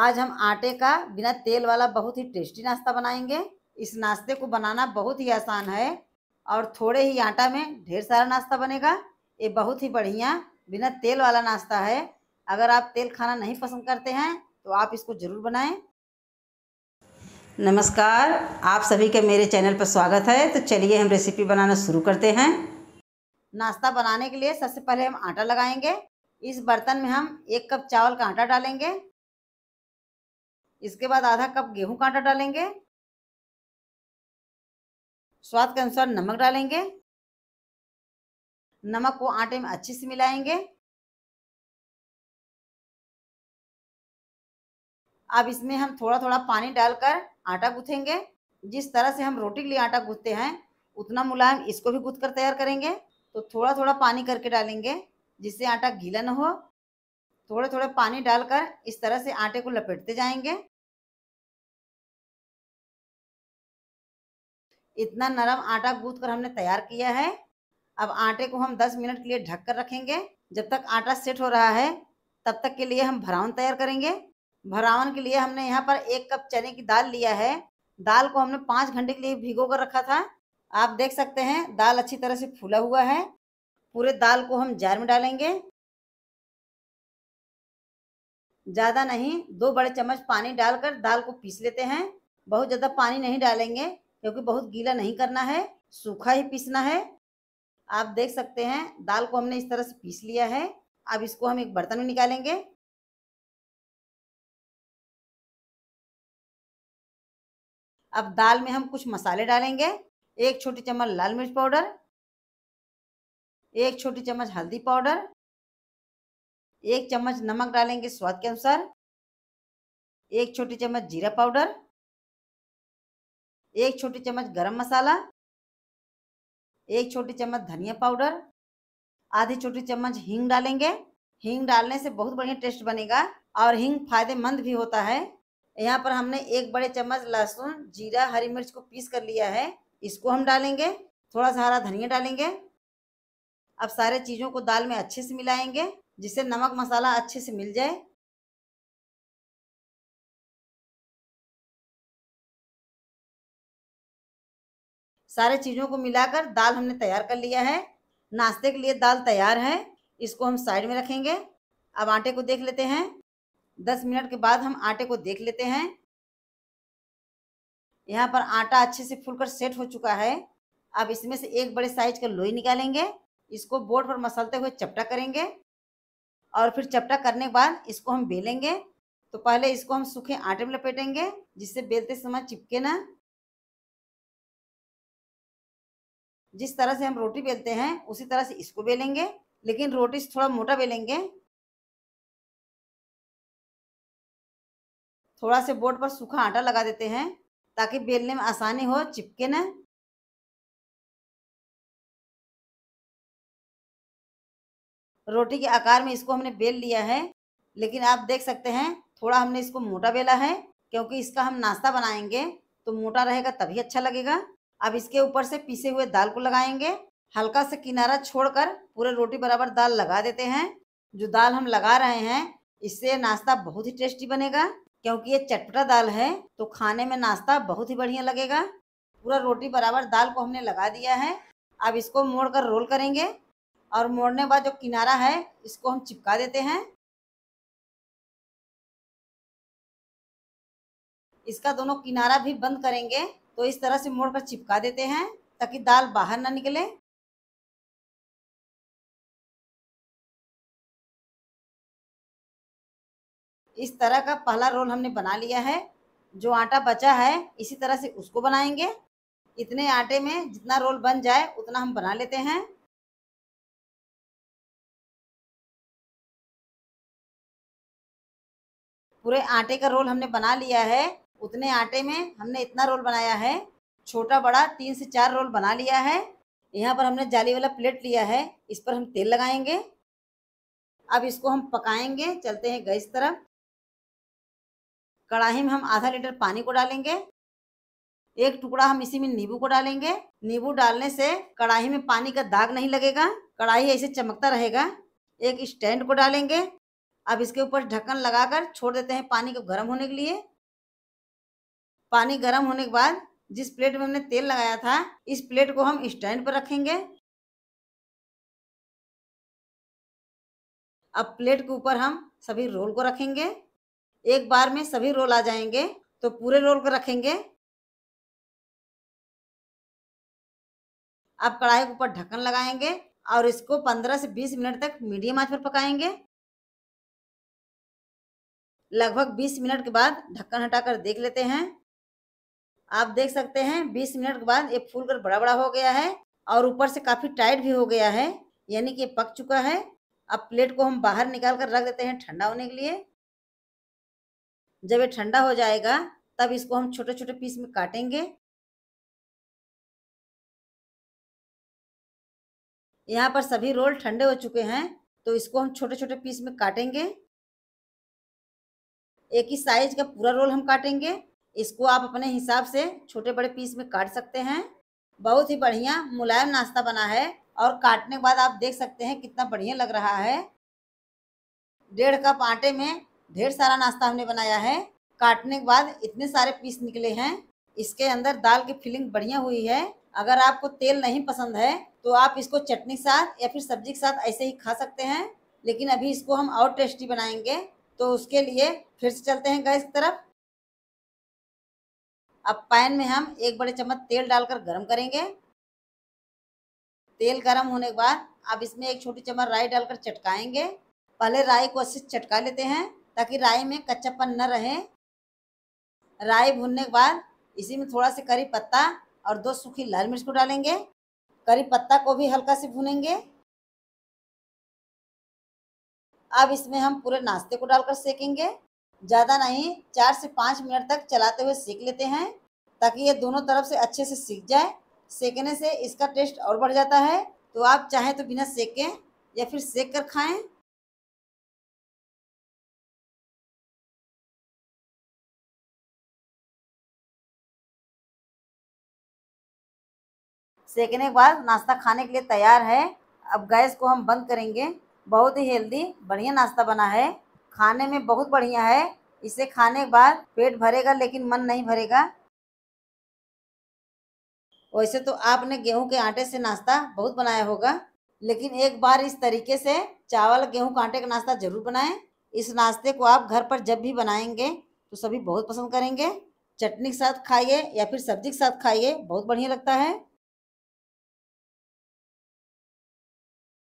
आज हम आटे का बिना तेल वाला बहुत ही टेस्टी नाश्ता बनाएंगे इस नाश्ते को बनाना बहुत ही आसान है और थोड़े ही आटा में ढेर सारा नाश्ता बनेगा ये बहुत ही बढ़िया बिना तेल वाला नाश्ता है अगर आप तेल खाना नहीं पसंद करते हैं तो आप इसको ज़रूर बनाएं नमस्कार आप सभी के मेरे चैनल पर स्वागत है तो चलिए हम रेसिपी बनाना शुरू करते हैं नाश्ता बनाने के लिए सबसे पहले हम आटा लगाएंगे इस बर्तन में हम एक कप चावल का आटा डालेंगे इसके बाद आधा कप गेहूं का आटा डालेंगे स्वाद के अनुसार नमक डालेंगे नमक को आटे में अच्छे से मिलाएंगे अब इसमें हम थोड़ा थोड़ा पानी डालकर आटा गूँथेंगे जिस तरह से हम रोटी के लिए आटा गूंथते हैं उतना मुलायम इसको भी गूँथ कर तैयार करेंगे तो थोड़ा थोड़ा पानी करके डालेंगे जिससे आटा गीला ना हो थोड़े थोड़े पानी डालकर इस तरह से आटे को लपेटते जाएंगे इतना नरम आटा गूंथ कर हमने तैयार किया है अब आटे को हम 10 मिनट के लिए ढक कर रखेंगे जब तक आटा सेट हो रहा है तब तक के लिए हम भरावन तैयार करेंगे भरावन के लिए हमने यहाँ पर एक कप चने की दाल लिया है दाल को हमने पाँच घंटे के लिए भिगो कर रखा था आप देख सकते हैं दाल अच्छी तरह से फूला हुआ है पूरे दाल को हम जार में डालेंगे ज़्यादा नहीं दो बड़े चम्मच पानी डालकर दाल को पीस लेते हैं बहुत ज़्यादा पानी नहीं डालेंगे क्योंकि बहुत गीला नहीं करना है सूखा ही पीसना है आप देख सकते हैं दाल को हमने इस तरह से पीस लिया है अब इसको हम एक बर्तन में निकालेंगे अब दाल में हम कुछ मसाले डालेंगे एक छोटी चम्मच लाल मिर्च पाउडर एक छोटी चम्मच हल्दी पाउडर एक चम्मच नमक डालेंगे स्वाद के अनुसार एक छोटी चम्मच जीरा पाउडर एक छोटी चम्मच गरम मसाला एक छोटी चम्मच धनिया पाउडर आधी छोटी चम्मच हींग डालेंगे हींग डालने से बहुत बढ़िया टेस्ट बनेगा और हींग फायदेमंद भी होता है यहाँ पर हमने एक बड़े चम्मच लहसुन जीरा हरी मिर्च को पीस कर लिया है इसको हम डालेंगे थोड़ा सा हरा धनिया डालेंगे अब सारे चीज़ों को दाल में अच्छे से मिलाएंगे जिससे नमक मसाला अच्छे से मिल जाए सारे चीज़ों को मिलाकर दाल हमने तैयार कर लिया है नाश्ते के लिए दाल तैयार है इसको हम साइड में रखेंगे अब आटे को देख लेते हैं दस मिनट के बाद हम आटे को देख लेते हैं यहाँ पर आटा अच्छे से फूलकर सेट हो चुका है अब इसमें से एक बड़े साइज का लोई निकालेंगे इसको बोर्ड पर मसलते हुए चपटा करेंगे और फिर चपटा करने के बाद इसको हम बेलेंगे तो पहले इसको हम सूखे आटे में लपेटेंगे जिससे बेलते समय चिपके ना जिस तरह से हम रोटी बेलते हैं उसी तरह से इसको बेलेंगे लेकिन रोटी थोड़ा मोटा बेलेंगे थोड़ा से बोर्ड पर सूखा आटा लगा देते हैं ताकि बेलने में आसानी हो चिपके ना रोटी के आकार में इसको हमने बेल लिया है लेकिन आप देख सकते हैं थोड़ा हमने इसको मोटा बेला है क्योंकि इसका हम नाश्ता बनाएंगे तो मोटा रहेगा तभी अच्छा लगेगा अब इसके ऊपर से पीसे हुए दाल को लगाएंगे हल्का सा किनारा छोड़कर पूरे रोटी बराबर दाल लगा देते हैं जो दाल हम लगा रहे हैं इससे नाश्ता बहुत ही टेस्टी बनेगा क्योंकि ये चटपटा दाल है तो खाने में नाश्ता बहुत ही बढ़िया लगेगा पूरा रोटी बराबर दाल को हमने लगा दिया है अब इसको मोड़ कर रोल करेंगे और मोड़ने बाद जो किनारा है इसको हम चिपका देते हैं इसका दोनों किनारा भी बंद करेंगे तो इस तरह से मोड़ पर चिपका देते हैं ताकि दाल बाहर ना निकले इस तरह का पहला रोल हमने बना लिया है जो आटा बचा है इसी तरह से उसको बनाएंगे इतने आटे में जितना रोल बन जाए उतना हम बना लेते हैं पूरे आटे का रोल हमने बना लिया है उतने आटे में हमने इतना रोल बनाया है छोटा बड़ा तीन से चार रोल बना लिया है यहाँ पर हमने जाली वाला प्लेट लिया है इस पर हम तेल लगाएंगे अब इसको हम पकाएंगे चलते हैं गैस तरफ कढ़ाही में हम आधा लीटर पानी को डालेंगे एक टुकड़ा हम इसी में नींबू को डालेंगे नींबू डालने से कढ़ाई में पानी का दाग नहीं लगेगा कढ़ाई ऐसे चमकता रहेगा एक स्टैंड को डालेंगे अब इसके ऊपर ढक्कन लगाकर छोड़ देते हैं पानी को गर्म होने के लिए पानी गर्म होने के बाद जिस प्लेट में हमने तेल लगाया था इस प्लेट को हम स्टैंड पर रखेंगे अब प्लेट के ऊपर हम सभी रोल को रखेंगे एक बार में सभी रोल आ जाएंगे तो पूरे रोल को रखेंगे अब कढ़ाई के ऊपर ढक्कन लगाएंगे और इसको 15 से 20 मिनट तक मीडियम आंच पर पकाएंगे लगभग 20 मिनट के बाद ढक्कन हटाकर देख लेते हैं आप देख सकते हैं बीस मिनट के बाद ये फूल कर बड़ा बड़ा हो गया है और ऊपर से काफ़ी टाइट भी हो गया है यानी कि पक चुका है अब प्लेट को हम बाहर निकाल कर रख देते हैं ठंडा होने के लिए जब ये ठंडा हो जाएगा तब इसको हम छोटे छोटे पीस में काटेंगे यहाँ पर सभी रोल ठंडे हो चुके हैं तो इसको हम छोटे छोटे पीस में काटेंगे एक ही साइज का पूरा रोल हम काटेंगे इसको आप अपने हिसाब से छोटे बड़े पीस में काट सकते हैं बहुत ही बढ़िया मुलायम नाश्ता बना है और काटने के बाद आप देख सकते हैं कितना बढ़िया लग रहा है डेढ़ कप आटे में ढेर सारा नाश्ता हमने बनाया है काटने के बाद इतने सारे पीस निकले हैं इसके अंदर दाल की फिलिंग बढ़िया हुई है अगर आपको तेल नहीं पसंद है तो आप इसको चटनी के साथ या फिर सब्जी के साथ ऐसे ही खा सकते हैं लेकिन अभी इसको हम और टेस्टी बनाएंगे तो उसके लिए फिर से चलते हैं गैस की तरफ अब पैन में हम एक बड़े चम्मच तेल डालकर गर्म करेंगे तेल गर्म होने के बाद अब इसमें एक छोटी चम्मच राई डालकर चटकाएंगे पहले राई को अच्छे चटका लेते हैं ताकि राई में कच्चापन न रहे राई भूनने के बाद इसी में थोड़ा सा करी पत्ता और दो सूखी लाल मिर्च को डालेंगे करी पत्ता को भी हल्का से भूनेंगे अब इसमें हम पूरे नाश्ते को डालकर सेकेंगे ज़्यादा नहीं चार से पाँच मिनट तक चलाते हुए सेक लेते हैं ताकि ये दोनों तरफ से अच्छे से सीख जाए सेकने से इसका टेस्ट और बढ़ जाता है तो आप चाहें तो बिना सेकें या फिर सेक कर खाएं सेकने के बाद नाश्ता खाने के लिए तैयार है अब गैस को हम बंद करेंगे बहुत ही हेल्दी बढ़िया नाश्ता बना है खाने में बहुत बढ़िया है इसे खाने के बाद पेट भरेगा लेकिन मन नहीं भरेगा वैसे तो आपने गेहूं के आटे से नाश्ता बहुत बनाया होगा लेकिन एक बार इस तरीके से चावल गेहूं का आटे का नाश्ता जरूर बनाएं इस नाश्ते को आप घर पर जब भी बनाएंगे तो सभी बहुत पसंद करेंगे चटनी के साथ खाइए या फिर सब्जी के साथ खाइए बहुत बढ़िया लगता है